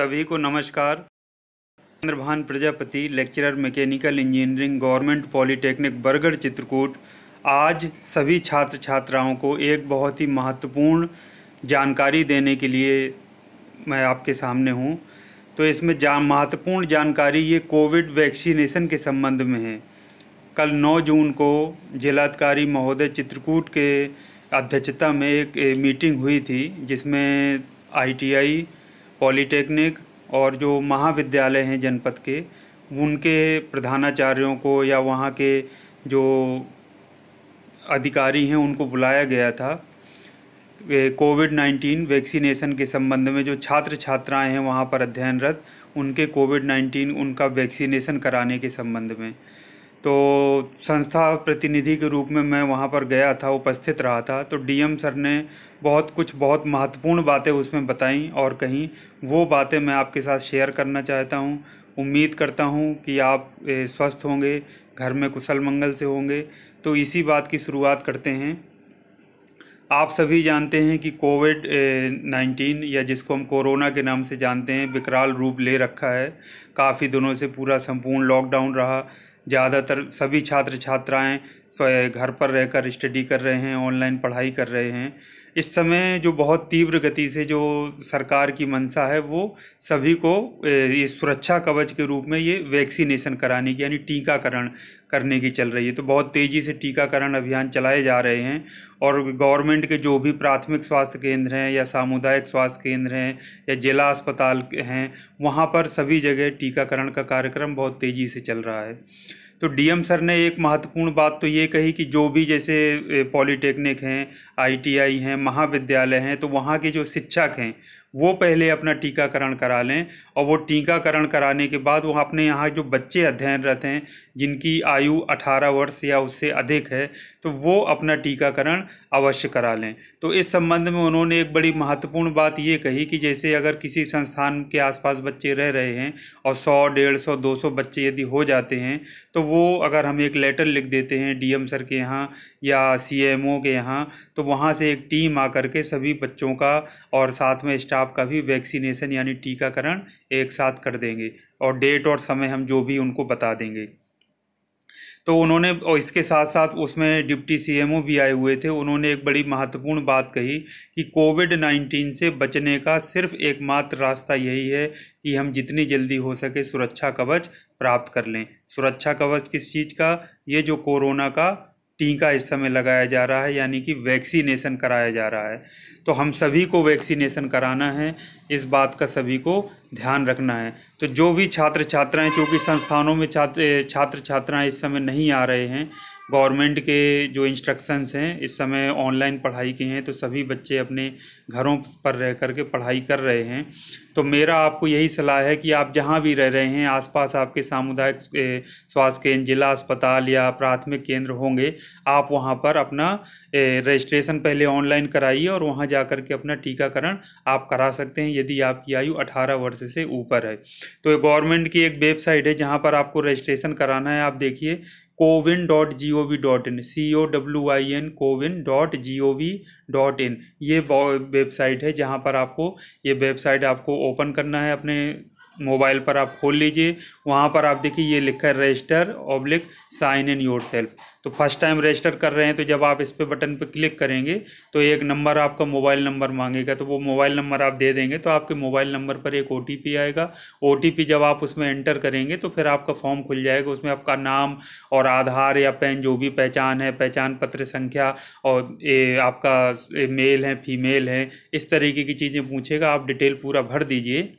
सभी को नमस्कार Chandrabhan Prajapati lecturer mechanical engineering government polytechnic Bargarh Chitrakoot आज सभी छात्र छात्राओं को एक बहुत ही महत्वपूर्ण जानकारी देने के लिए मैं आपके सामने हूँ तो इसमें जा महत्वपूर्ण जानकारी ये कोविड वैक्सीनेशन के संबंध में है कल 9 जून को जिलाधिकारी महोदय चित्रकूट के अध्यक्षता में एक मीटिंग हुई थी जिसमें आई आई पॉलीटेक्निक और जो महाविद्यालय हैं जनपद के उनके प्रधानाचार्यों को या वहाँ के जो अधिकारी हैं उनको बुलाया गया था कोविड नाइन्टीन वैक्सीनेशन के संबंध में जो छात्र छात्राएं हैं वहाँ पर अध्ययनरत उनके कोविड नाइन्टीन उनका वैक्सीनेशन कराने के संबंध में तो संस्था प्रतिनिधि के रूप में मैं वहाँ पर गया था उपस्थित रहा था तो डीएम सर ने बहुत कुछ बहुत महत्वपूर्ण बातें उसमें बताई और कहीं वो बातें मैं आपके साथ शेयर करना चाहता हूँ उम्मीद करता हूँ कि आप स्वस्थ होंगे घर में कुशल मंगल से होंगे तो इसी बात की शुरुआत करते हैं आप सभी जानते हैं कि कोविड नाइन्टीन या जिसको हम कोरोना के नाम से जानते हैं विकराल रूप ले रखा है काफ़ी दिनों से पूरा संपूर्ण लॉकडाउन रहा ज़्यादातर सभी छात्र छात्राएं घर पर रहकर स्टडी कर रहे हैं ऑनलाइन पढ़ाई कर रहे हैं इस समय जो बहुत तीव्र गति से जो सरकार की मंशा है वो सभी को ये सुरक्षा कवच के रूप में ये वैक्सीनेशन कराने की यानी टीकाकरण करने की चल रही है तो बहुत तेज़ी से टीकाकरण अभियान चलाए जा रहे हैं और गवर्नमेंट के जो भी प्राथमिक स्वास्थ्य केंद्र हैं या सामुदायिक स्वास्थ्य केंद्र हैं या जिला अस्पताल हैं वहाँ पर सभी जगह टीकाकरण का कार्यक्रम बहुत तेज़ी से चल रहा है तो डीएम सर ने एक महत्वपूर्ण बात तो ये कही कि जो भी जैसे पॉलिटेक्निक हैं आईटीआई हैं महाविद्यालय हैं तो वहाँ के जो शिक्षक हैं वो पहले अपना टीकाकरण करा लें और वो टीकाकरण कराने के बाद वो अपने यहाँ जो बच्चे अध्ययनरत हैं जिनकी आयु 18 वर्ष या उससे अधिक है तो वो अपना टीकाकरण अवश्य करा लें तो इस संबंध में उन्होंने एक बड़ी महत्वपूर्ण बात ये कही कि जैसे अगर किसी संस्थान के आसपास बच्चे रह रहे हैं और सौ डेढ़ सौ दो सौ बच्चे यदि हो जाते हैं तो वो अगर हम एक लेटर लिख देते हैं डी सर के यहाँ या सी के यहाँ तो वहाँ से एक टीम आ के सभी बच्चों का और साथ में स्टाफ आपका भी वैक्सीनेशन यानी टीकाकरण एक साथ कर देंगे और डेट और समय हम जो भी उनको बता देंगे तो उन्होंने और इसके साथ साथ उसमें डिप्टी सीएमओ भी आए हुए थे उन्होंने एक बड़ी महत्वपूर्ण बात कही कि कोविड नाइन्टीन से बचने का सिर्फ एकमात्र रास्ता यही है कि हम जितनी जल्दी हो सके सुरक्षा कवच प्राप्त कर लें सुरक्षा कवच किस चीज़ का ये जो कोरोना का टीका इस समय लगाया जा रहा है यानी कि वैक्सीनेशन कराया जा रहा है तो हम सभी को वैक्सीनेशन कराना है इस बात का सभी को ध्यान रखना है तो जो भी छात्र छात्राएं चूँकि संस्थानों में छात्र छात्र छात्राएं इस समय नहीं आ रहे हैं गवर्नमेंट के जो इंस्ट्रक्शंस हैं इस समय ऑनलाइन पढ़ाई के हैं तो सभी बच्चे अपने घरों पर रह कर के पढ़ाई कर रहे हैं तो मेरा आपको यही सलाह है कि आप जहाँ भी रह रहे हैं आसपास आपके सामुदायिक स्वास्थ्य केंद्र जिला अस्पताल या प्राथमिक केंद्र होंगे आप वहाँ पर अपना रजिस्ट्रेशन पहले ऑनलाइन कराइए और वहाँ जा कर के अपना टीकाकरण आप करा सकते हैं यदि आपकी आयु 18 वर्ष से ऊपर है तो गवर्नमेंट की एक वेबसाइट है जहाँ पर आपको रजिस्ट्रेशन कराना है आप देखिए CoWIN dot G O V dot in C O W I N CoWIN dot G O V dot in ये वेबसाइट है जहाँ पर आपको ये वेबसाइट आपको ओपन करना है अपने मोबाइल पर आप खोल लीजिए वहाँ पर आप देखिए ये लिखा है register oblique sign in yourself तो फर्स्ट टाइम रजिस्टर कर रहे हैं तो जब आप इस पे बटन पे क्लिक करेंगे तो एक नंबर आपका मोबाइल नंबर मांगेगा तो वो मोबाइल नंबर आप दे देंगे तो आपके मोबाइल नंबर पर एक ओ आएगा ओ जब आप उसमें एंटर करेंगे तो फिर आपका फॉर्म खुल जाएगा उसमें आपका नाम और आधार या पेन जो भी पहचान है पहचान पत्र संख्या और ए, आपका ए, मेल है फीमेल है इस तरीके की चीज़ें पूछेगा आप डिटेल पूरा भर दीजिए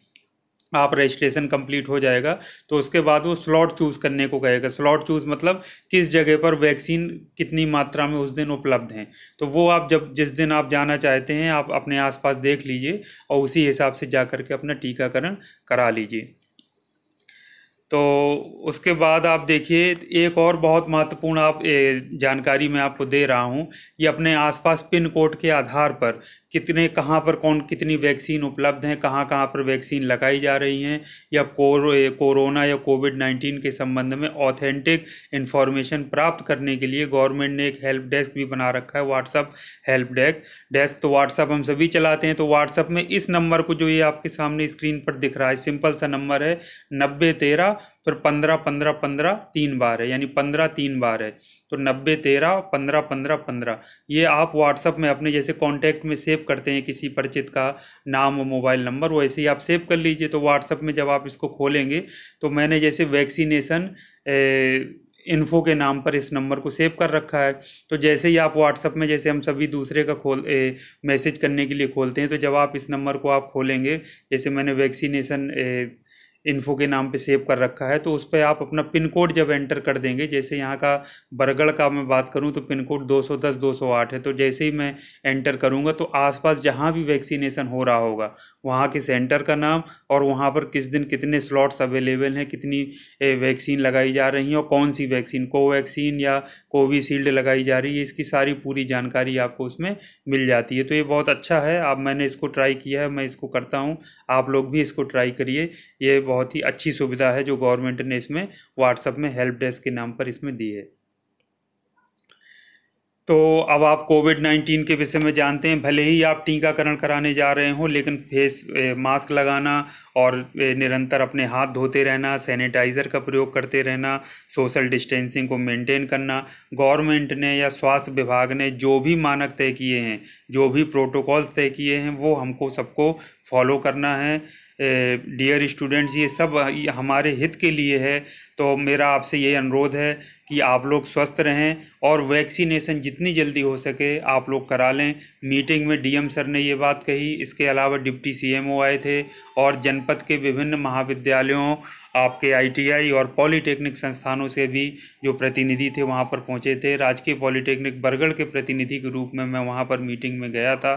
आप रजिस्ट्रेशन कंप्लीट हो जाएगा तो उसके बाद वो स्लॉट चूज़ करने को कहेगा स्लॉट चूज़ मतलब किस जगह पर वैक्सीन कितनी मात्रा में उस दिन उपलब्ध हैं तो वो आप जब जिस दिन आप जाना चाहते हैं आप अपने आसपास देख लीजिए और उसी हिसाब से जा करके अपना टीकाकरण करा लीजिए तो उसके बाद आप देखिए एक और बहुत महत्वपूर्ण आप जानकारी मैं आपको दे रहा हूँ ये अपने आसपास पिन कोड के आधार पर कितने कहाँ पर कौन कितनी वैक्सीन उपलब्ध हैं कहाँ कहाँ पर वैक्सीन लगाई जा रही हैं या कोरो कोरोना या कोविड नाइन्टीन के संबंध में ऑथेंटिक इन्फॉर्मेशन प्राप्त करने के लिए गवर्नमेंट ने एक हेल्प डेस्क भी बना रखा है व्हाट्सअप हेल्प डेस्क डेस्क तो व्हाट्सअप हम सभी चलाते हैं तो व्हाट्सअप में इस नंबर को जो ये आपके सामने स्क्रीन पर दिख रहा है सिंपल सा नंबर है नब्बे तेरह फिर पंद्रह पंद्रह पंद्रह तीन बार है यानी पंद्रह तीन बार है तो नब्बे तेरह पंद्रह पंद्रह पंद्रह ये आप व्हाट्सअप में अपने जैसे कॉन्टैक्ट में सेव करते हैं किसी परिचित का नाम और मोबाइल नंबर वैसे ही आप सेव कर लीजिए तो व्हाट्सअप में जब आप इसको खोलेंगे तो मैंने जैसे वैक्सीनेसन इन्फो के नाम पर इस नंबर को सेव कर रखा है तो जैसे ही आप व्हाट्सअप में जैसे हम सभी दूसरे का खोल मैसेज करने के लिए खोलते हैं तो जब आप इस नंबर को आप खोलेंगे जैसे मैंने वैक्सीनेसन इन्फो के नाम पे सेव कर रखा है तो उस पर आप अपना पिन कोड जब एंटर कर देंगे जैसे यहाँ का बरगढ़ का मैं बात करूँ तो पिन कोड 210 208 है तो जैसे ही मैं एंटर करूँगा तो आसपास जहाँ भी वैक्सीनेशन हो रहा होगा वहाँ के सेंटर का नाम और वहाँ पर किस दिन कितने स्लॉट्स अवेलेबल हैं कितनी वैक्सीन लगाई जा रही हैं और कौन सी वैक्सीन कोवैक्सीन या कोविशील्ड लगाई जा रही है इसकी सारी पूरी जानकारी आपको उसमें मिल जाती है तो ये बहुत अच्छा है आप मैंने इसको ट्राई किया है मैं इसको करता हूँ आप लोग भी इसको ट्राई करिए ये बहुत ही अच्छी सुविधा है जो गवर्नमेंट ने इसमें व्हाट्सअप में हेल्प डेस्क के नाम पर इसमें दी है तो अब आप कोविड नाइन्टीन के विषय में जानते हैं भले ही आप टीकाकरण कराने जा रहे हों लेकिन फेस मास्क लगाना और निरंतर अपने हाथ धोते रहना सैनिटाइज़र का प्रयोग करते रहना सोशल डिस्टेंसिंग को मेंटेन करना गवर्नमेंट ने या स्वास्थ्य विभाग ने जो भी मानक तय किए हैं जो भी प्रोटोकॉल्स तय किए हैं वो हमको सबको फॉलो करना है डियर स्टूडेंट्स ये सब हमारे हित के लिए है तो मेरा आपसे ये अनुरोध है कि आप लोग स्वस्थ रहें और वैक्सीनेशन जितनी जल्दी हो सके आप लोग करा लें मीटिंग में डीएम सर ने ये बात कही इसके अलावा डिप्टी सीएमओ आए थे और जनपद के विभिन्न महाविद्यालयों आपके आईटीआई और पॉलीटेक्निक संस्थानों से भी जो प्रतिनिधि थे वहाँ पर पहुँचे थे राजकीय पॉलीटेक्निक बरगढ़ के प्रतिनिधि के रूप में मैं वहाँ पर मीटिंग में गया था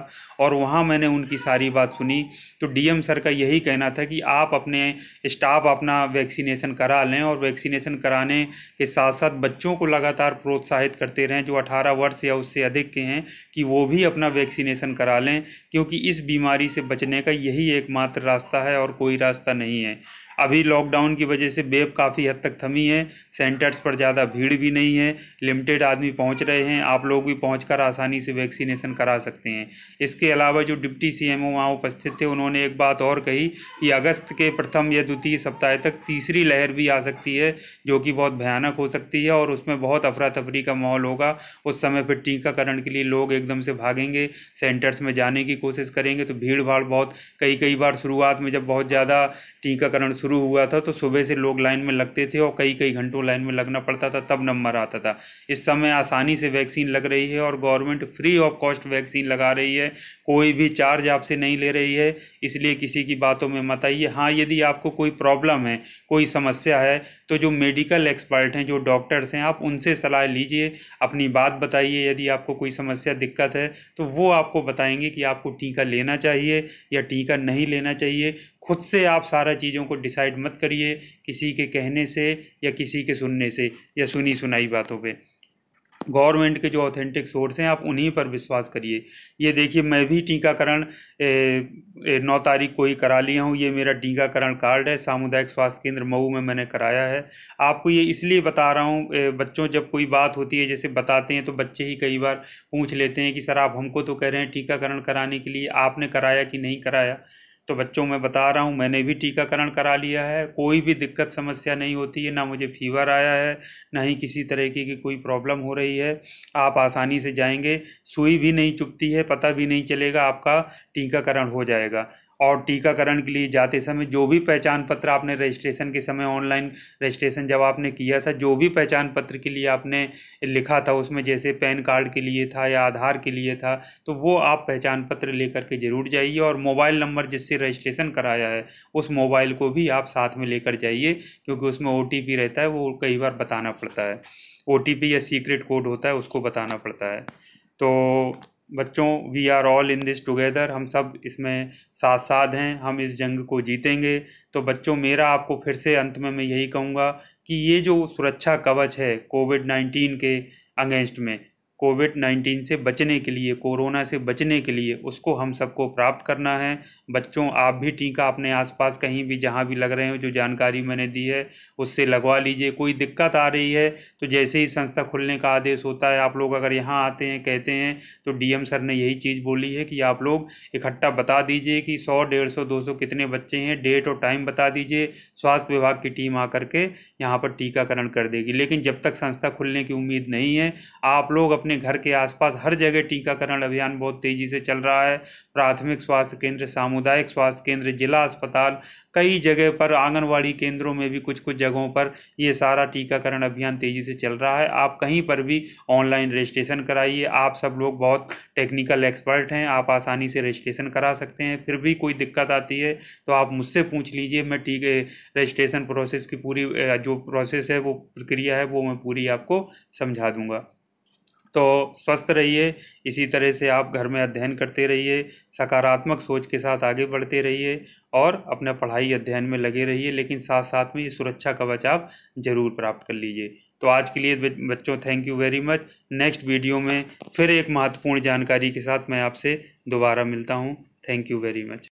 और वहाँ मैंने उनकी सारी बात सुनी तो डीएम सर का यही कहना था कि आप अपने स्टाफ अपना वैक्सीनेशन करा लें और वैक्सीनेशन कराने के साथ साथ बच्चों को लगातार प्रोत्साहित करते रहें जो 18 वर्ष या उससे अधिक के हैं कि वो भी अपना वैक्सीनेशन करा लें क्योंकि इस बीमारी से बचने का यही एकमात्र रास्ता है और कोई रास्ता नहीं है अभी लॉकडाउन की वजह से बेब काफ़ी हद तक थमी है सेंटर्स पर ज़्यादा भीड़ भी नहीं है लिमिटेड आदमी पहुंच रहे हैं आप लोग भी पहुँच आसानी से वैक्सीनेशन करा सकते हैं इसके अलावा जो डिप्टी सी एम वहाँ उपस्थित थे उन्होंने एक बात और कही कि अगस्त के प्रथम या द्वितीय सप्ताह तक तीसरी लहर भी आ सकती है जो कि बहुत भयानक हो सकती है और उसमें बहुत अफरा तफरी का माहौल होगा उस समय पर टीकाकरण के लिए लोग एकदम से भागेंगे सेंटर्स में जाने की कोशिश करेंगे तो भीड़ भाड़ बहुत कई कई बार शुरुआत में जब बहुत ज़्यादा टीकाकरण शुरू हुआ था तो सुबह से लोग लाइन में लगते थे और कई कई घंटों लाइन में लगना पड़ता था तब नंबर आता था इस समय आसानी से वैक्सीन लग रही है और government free of cost vaccine लगा रही है कोई भी चार्ज आपसे नहीं ले रही है इसलिए किसी की बातों में मत आइए हाँ यदि आपको कोई प्रॉब्लम है कोई समस्या है तो जो मेडिकल एक्सपर्ट हैं जो डॉक्टर्स हैं आप उनसे सलाह लीजिए अपनी बात बताइए यदि आपको कोई समस्या दिक्कत है तो वो आपको बताएंगे कि आपको टीका लेना चाहिए या टीका नहीं लेना चाहिए खुद से आप सारा चीज़ों को डिसाइड मत करिए किसी के कहने से या किसी के सुनने से या सुनी सुनाई बातों पर गवर्नमेंट के जो ऑथेंटिक सोर्स हैं आप उन्हीं पर विश्वास करिए ये देखिए मैं भी टीकाकरण नौ तारीख को ही करा लिया हूँ ये मेरा टीकाकरण कार्ड है सामुदायिक स्वास्थ्य केंद्र मऊ में मैंने कराया है आपको ये इसलिए बता रहा हूँ बच्चों जब कोई बात होती है जैसे बताते हैं तो बच्चे ही कई बार पूछ लेते हैं कि सर आप हमको तो कह रहे हैं टीकाकरण कराने के लिए आपने कराया कि नहीं कराया तो बच्चों मैं बता रहा हूँ मैंने भी टीकाकरण करा लिया है कोई भी दिक्कत समस्या नहीं होती है ना मुझे फीवर आया है ना ही किसी तरीके की कोई प्रॉब्लम हो रही है आप आसानी से जाएंगे सुई भी नहीं चुपती है पता भी नहीं चलेगा आपका टीकाकरण हो जाएगा और टीकाकरण के लिए जाते समय जो भी पहचान पत्र आपने रजिस्ट्रेशन के समय ऑनलाइन रजिस्ट्रेशन जब आपने किया था जो भी पहचान पत्र के लिए आपने लिखा था उसमें जैसे पैन कार्ड के लिए था या आधार के लिए था तो वो आप पहचान पत्र लेकर के ज़रूर जाइए और मोबाइल नंबर जिससे रजिस्ट्रेशन कराया है उस मोबाइल को भी आप साथ में लेकर जाइए क्योंकि उसमें ओ रहता है वो कई बार बताना पड़ता है ओ या सीक्रेट कोड होता है उसको बताना पड़ता है तो बच्चों we are all in this together हम सब इसमें साथ साथ हैं हम इस जंग को जीतेंगे तो बच्चों मेरा आपको फिर से अंत में मैं यही कहूँगा कि ये जो सुरक्षा कवच है कोविड नाइन्टीन के अगेंस्ट में कोविड नाइन्टीन से बचने के लिए कोरोना से बचने के लिए उसको हम सबको प्राप्त करना है बच्चों आप भी टीका अपने आसपास कहीं भी जहाँ भी लग रहे हो जो जानकारी मैंने दी है उससे लगवा लीजिए कोई दिक्कत आ रही है तो जैसे ही संस्था खुलने का आदेश होता है आप लोग अगर यहाँ आते हैं कहते हैं तो डी सर ने यही चीज़ बोली है कि आप लोग इकट्ठा बता दीजिए कि सौ डेढ़ सौ दो सौ कितने बच्चे हैं डेट और टाइम बता दीजिए स्वास्थ्य विभाग की टीम आ के यहाँ पर टीकाकरण कर देगी लेकिन जब तक संस्था खुलने की उम्मीद नहीं है आप लोग अपने अपने घर के आसपास हर जगह टीकाकरण अभियान बहुत तेज़ी से चल रहा है प्राथमिक स्वास्थ्य केंद्र सामुदायिक स्वास्थ्य केंद्र जिला अस्पताल कई जगह पर आंगनवाड़ी केंद्रों में भी कुछ कुछ जगहों पर ये सारा टीकाकरण अभियान तेज़ी से चल रहा है आप कहीं पर भी ऑनलाइन रजिस्ट्रेशन कराइए आप सब लोग बहुत टेक्निकल एक्सपर्ट हैं आप आसानी से रजिस्ट्रेशन करा सकते हैं फिर भी कोई दिक्कत आती है तो आप मुझसे पूछ लीजिए मैं टीके रजिस्ट्रेशन प्रोसेस की पूरी जो प्रोसेस है वो प्रक्रिया है वो मैं पूरी आपको समझा दूंगा तो स्वस्थ रहिए इसी तरह से आप घर में अध्ययन करते रहिए सकारात्मक सोच के साथ आगे बढ़ते रहिए और अपना पढ़ाई अध्ययन में लगे रहिए लेकिन साथ साथ में ये सुरक्षा कवच आप ज़रूर प्राप्त कर लीजिए तो आज के लिए बच्चों thank you very much next video में फिर एक महत्वपूर्ण जानकारी के साथ मैं आपसे दोबारा मिलता हूँ थैंक यू वेरी मच